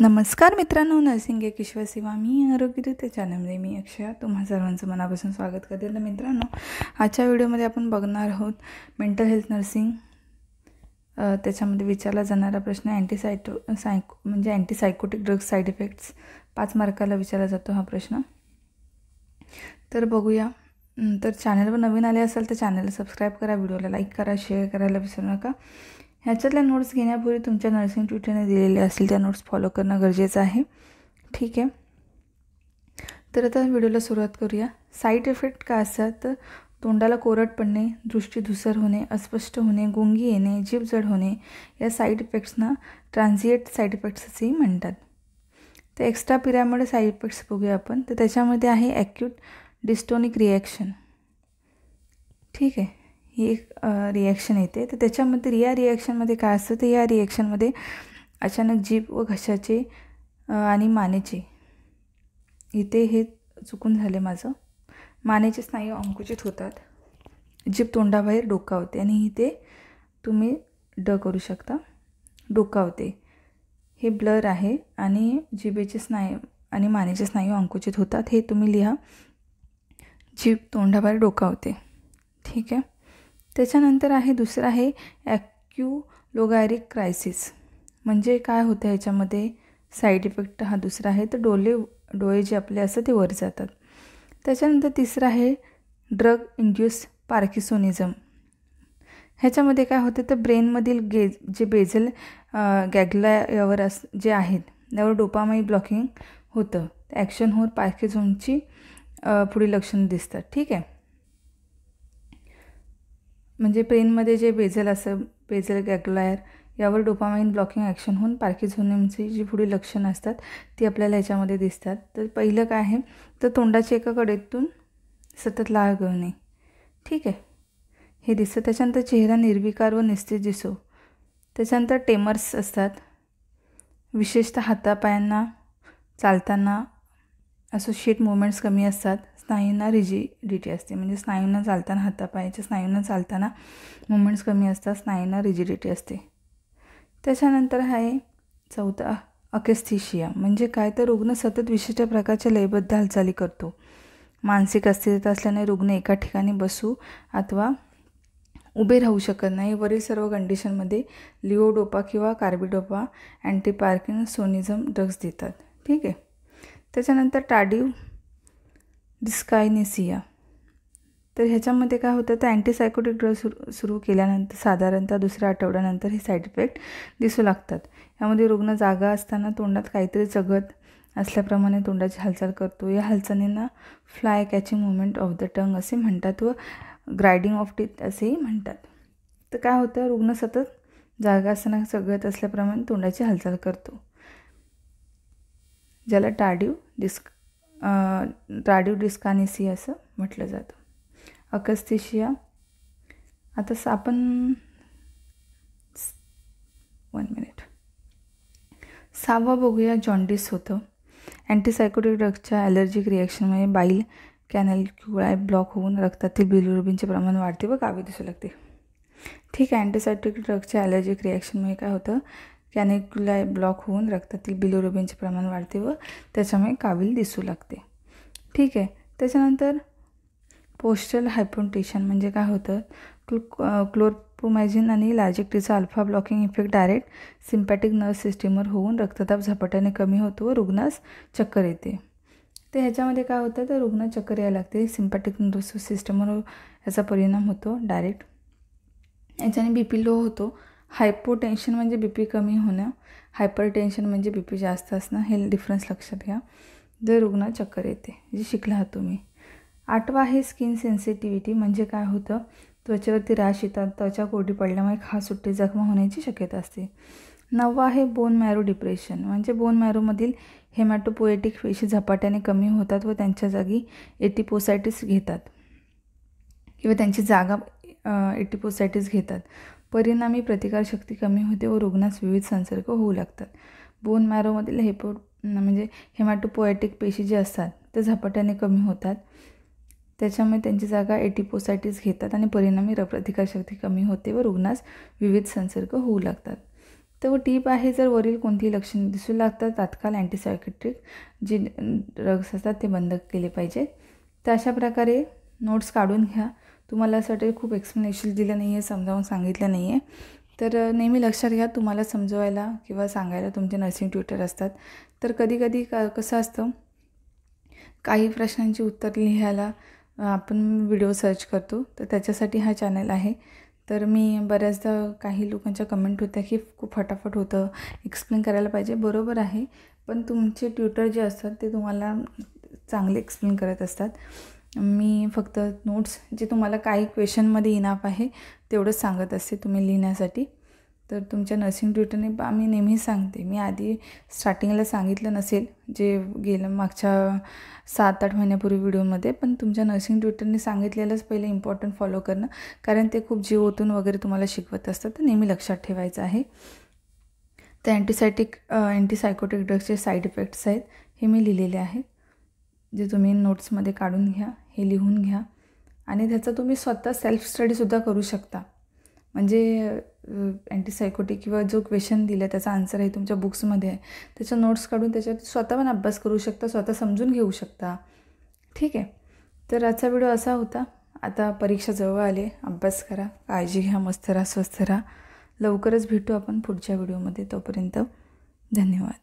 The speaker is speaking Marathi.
नमस्कार मित्रांनो नर्सिंग एक शिवा मी आरोग्यरित्या चॅनलमध्ये मी अक्षया तुम्हा सर्वांचं मनापासून स्वागत करते तर मित्रांनो आजच्या व्हिडिओमध्ये आपण बघणार आहोत मेंटल हेल्थ नर्सिंग त्याच्यामध्ये विचारला जाणारा प्रश्न अँटीसायटो सायको म्हणजे अँटीसायकोटिक ड्रग्स साईड इफेक्ट्स पाच मार्काला विचारला जातो हा प्रश्न तर बघूया तर चॅनलवर नवीन आले असाल तर चॅनलला सबस्क्राईब करा व्हिडिओला लाईक करा शेअर करायला विसरू नका ह्याच्यातल्या नोट्स घेण्यापूर्वी तुमच्या नर्सिंग ट्युटरने दिलेले असतील त्या नोट्स फॉलो करणं गरजेचं आहे ठीक आहे तर आता व्हिडिओला सुरुवात करूया साईड इफेक्ट काय असतात तर तोंडाला कोरट पडणे दृष्टी धुसर होणे अस्पष्ट होणे गुंगी येणे जीभ जड होणे या साईड इफेक्ट्सना ट्रान्झिएट साईड इफेक्ट्स असेही म्हणतात तर एक्स्ट्रा पिरामिड साईड इफेक्ट्स बघूया आपण तर त्याच्यामध्ये आहे ॲक्यूट डिस्टोनिक रिॲक्शन ठीक आहे ही एक रिॲक्शन येते तर त्याच्यामध्ये या रिॲक्शनमध्ये काय असतं तर या रिॲक्शनमध्ये अचानक जीभ व घशाचे आणि मानेचे इथे हे चुकून झाले माझं मानेचे स्नायू अंकुचित होतात जीभ तोंडाबाहेर डोकावते आणि इथे तुम्ही ड करू शकता डोकावते हे ब्लर आहे आणि जिबेचे स्नायू आणि मानेचे स्नायू अंकुचित होतात हे तुम्ही लिहा जीभ तोंडाबाहेर डोकावते ठीक आहे त्याच्यानंतर आहे दुसरं आहे लोगायरिक क्रायसिस म्हणजे काय होतं याच्यामध्ये साईड इफेक्ट हा दुसरा आहे तर डोले डोळे जे आपले असतात ते वर जातात त्याच्यानंतर तिसरं आहे ड्रग इंड्युस पार्किसोनिझम ह्याच्यामध्ये काय होतं तर ब्रेनमधील गेज जे बेझल गॅगलावर अस जे आहेत त्यावर डोपामाई ब्लॉकिंग होतं ॲक्शन होत पार्किझोनची पुढील लक्षणं दिसतात ठीक आहे म्हणजे ब्रेनमध्ये जे बेझल असं बेझल गॅग्लायर यावर डोपामाईन ब्लॉकिंग ॲक्शन होऊन पार्किझोनिमची जी पुढील लक्षणं असतात ती आपल्याला याच्यामध्ये दिसतात तर पहिलं काय आहे तर तोंडाच्या एका कडेतून सतत लाळ गळणे ठीक आहे हे दिसतं त्याच्यानंतर चेहरा निर्विकार व निस्तेज दिसो त्याच्यानंतर टेमर्स असतात विशेषतः हातापायांना चालताना असोशिएट मुवमेंट्स कमी असतात स्नायूंना रिजिडिटी असते म्हणजे स्नायूंना चालताना हातापायाच्या स्नायूंना चालताना मुवमेंट्स कमी असतात स्नायूंना रिजिडिटी असते त्याच्यानंतर आहे चौथा अकेस्थिशिया म्हणजे काय तर रुग्ण सतत विशिष्ट प्रकारच्या लयबद्ध हालचाली करतो मानसिक अस्थिरता असल्याने रुग्ण एका ठिकाणी बसू अथवा उभे राहू शकत नाही वरील सर्व कंडिशनमध्ये लिओडोपा किंवा कार्बिडोपा अँटी सोनिझम ड्रग्स देतात ठीक आहे त्याच्यानंतर टाडीव डिस्कायनेसिया तर ह्याच्यामध्ये काय होतं तर अँटीसायकोटिक ड्रग सुरू सुरू केल्यानंतर साधारणतः दुसऱ्या आठवड्यानंतर हे साईड इफेक्ट दिसू लागतात यामध्ये रुग्ण जागा असताना तोंडात काहीतरी जगत असल्याप्रमाणे तोंडाची हालचाल करतो या हालचालींना fly catching movement of the tongue असे म्हणतात व ग्रायडिंग ऑफ टीथ असेही म्हणतात तर काय होतं रुग्ण सतत जागा असताना जगत असल्याप्रमाणे तोंडाची हालचाल करतो ज्याला टाडीव डिस्क राडिओ डिस्कानेसिया असं म्हटलं जातं अकस्थिशिया आता आपण वन मिनिट सहावा बघूया जॉन्डिस होतं अँटीसायकोटिक ड्रगच्या ॲलर्जिक रिॲक्शनमुळे बाईल कॅनल किंवा ब्लॉक होऊन रक्तातील बिलुरुबिनचे प्रमाण वाढते व कावी दिसू लागते ठीक आहे अँटीसायकोटिक ड्रगच्या ॲलर्जिक रिॲक्शनमुळे काय होतं क्युला ब्लॉक होऊन रक्तातील बिलोरोबिनचे प्रमाण वाढते व त्याच्यामुळे कावील दिसू लागते ठीक आहे त्याच्यानंतर पोस्टल हायपोटेशन म्हणजे काय होतं क्लो क्लोरपोमायझिन आणि लार्जेक्टीचा alpha blocking effect direct sympathetic nerve सिस्टीमवर होऊन रक्तदाब झपाट्याने कमी होतो व रुग्णास चक्कर येते ते ह्याच्यामध्ये काय होतं तर रुग्ण चक्कर यायला लागते सिम्पॅटिक नर्व सिस्टमवर याचा परिणाम होतो डायरेक्ट याच्याने बी पी लो होतो हायपोटेन्शन म्हणजे बी पी कमी होणं हायपर टेन्शन म्हणजे बी पी जास्त असणं हे डिफरन्स लक्षात घ्या जे रुग्ण चक्कर येते जे शिकला तुम्ही आठवा आहे स्किन सेन्सिटिव्हिटी म्हणजे काय होतं त्वचेवरती रॅश येतात त्वचा कोरडी पडल्यामुळे खास सुट्टी जखमा होण्याची शक्यता असते नववा आहे बोन मॅरो डिप्रेशन म्हणजे बोन मॅरोमधील हेमॅटोपोएटिक पेशी झपाट्याने कमी होतात व त्यांच्या जागी एटिपोसायटीस घेतात किंवा त्यांची जागा एटिपोसायटीस घेतात परिणामी प्रतिकारशक्ती कमी होते व रुग्णास विविध संसर्ग होऊ लागतात बोन मॅरोमधील हेपो म्हणजे हेमाटोपोएटिक पेशी जे असतात ते झपाट्याने कमी होतात त्याच्यामुळे त्यांची जागा एटिपोसायटीस घेतात आणि परिणामी प्रतिकारशक्ती कमी होते व रुग्णास विविध संसर्ग होऊ लागतात तर टीप आहे जर वरील कोणतीही लक्षणे दिसू लागतात तात्काळ अँटीसायकेट्रिक जे ड्रग्स असतात ते बंद केले पाहिजे तर अशा प्रकारे नोट्स काढून घ्या तुम्हाला असं वाटेल खूप एक्सप्लेनेशन दिलं नाही आहे समजावून सांगितलं नाही आहे तर नेहमी लक्षात घ्या तुम्हाला समजवायला किंवा सांगायला तुमचे नर्सिंग ट्युटर असतात तर कधीकधी क कसं असतं काही प्रश्नांची उत्तर लिहायला आपण व्हिडिओ सर्च करतो तर त्याच्यासाठी हा चॅनल आहे तर मी बऱ्याचदा काही लोकांच्या कमेंट होत्या की खूप फटाफट होतं एक्सप्लेन करायला पाहिजे बरोबर आहे पण तुमचे ट्युटर जे असतात ते तुम्हाला चांगले एक्सप्लेन करत असतात मी फक्त नोट्स जे तुम्हाला काही क्वेश्चनमध्ये इनाफ आहे तेवढंच सांगत असते तुम्ही लिहिण्यासाठी तर तुमच्या नर्सिंग ट्युटरने मी नेहमी सांगते मी आधी स्टार्टिंगला सांगितलं नसेल जे गेलं मागच्या सात आठ महिन्यापूर्वी व्हिडिओमध्ये पण तुमच्या नर्सिंग ट्युटरने सांगितलेलंच पहिले इम्पॉर्टंट फॉलो करणं कारण ते खूप जीव ओतून वगैरे तुम्हाला शिकवत असतं तर नेहमी लक्षात ठेवायचं आहे तर अँटीसायटिक अँटीसायकोटिक ड्रग्सचे साईड इफेक्ट्स आहेत हे मी लिहिलेले आहेत जे तुम्ही नोट्समध्ये काढून घ्या हे लिहून घ्या आणि त्याचा तुम्ही स्वतः सेल्फ स्टडीसुद्धा करू शकता म्हणजे अँटीसायकोटिक किंवा जो क्वेश्चन दिला त्याचा आन्सर आहे तुमच्या बुक्समध्ये आहे त्याच्या नोट्स काढून त्याच्यात स्वतः पण अभ्यास करू शकता स्वतः समजून घेऊ शकता ठीक आहे तर आजचा व्हिडिओ असा होता आता परीक्षा जवळ आले अभ्यास करा काळजी घ्या मस्त राहा स्वस्थ राहा लवकरच भेटू आपण पुढच्या व्हिडिओमध्ये तोपर्यंत धन्यवाद